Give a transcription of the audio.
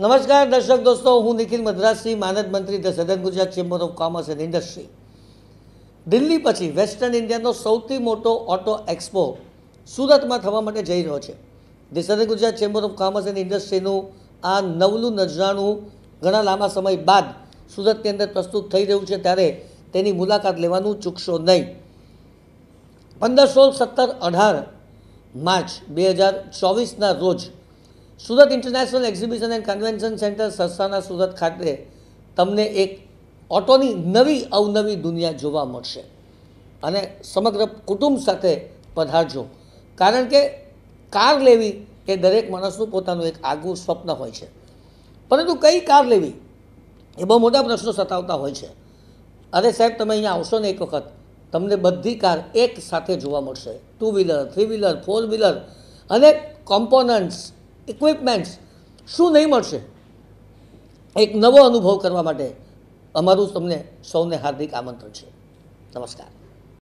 નમસ્કાર દર્શક દોસ્તો હું નિખિલ મદ્રાસી માનદ મંત્રી the southern Gujarat chamber of commerce and industry Delhi પછી વેસ્ટર્ન ઇન્ડિયાનો સૌથી મોટો ઓટો એક્સપો સુરતમાં થવા માટે જઈ રહ્યો છે the southern Gujarat chamber of commerce and ઇન્ડસ્ટ્રીનું આ નવલું નજરાણું ઘણા લાંબા સમય બાદ સુરતની અંદર પ્રસ્તુત થઈ રહ્યું છે ત્યારે તેની મુલાકાત લેવાનું ચૂકશો નહીં પંદર સોળ સત્તર અઢાર માર્ચ બે હજાર ચોવીસના રોજ Surat international exhibition and convention centre સંસ્થાના સુરત ખાતે તમને એક ઓટોની નવી અવનવી દુનિયા જોવા મળશે અને સમગ્ર કુટુંબ સાથે પધારજો કારણ કે કાર લેવી એ દરેક માણસનું પોતાનું એક આગવું સ્વપ્ન હોય છે પરંતુ કઈ કાર લેવી એ બહુ મોટા પ્રશ્નો સતાવતા હોય છે અરે સાહેબ તમે અહીંયા આવશો ને એક વખત તમને બધી કાર એક સાથે જોવા મળશે two wheeler three wheeler four wheeler અને કોમ્પોનન્ટ્સ ઇક્વિપમેન્ટ્સ શું નહીં મળશે એક નવો અનુભવ કરવા માટે અમારું તમને સૌને હાર્દિક આમંત્રણ છે નમસ્કાર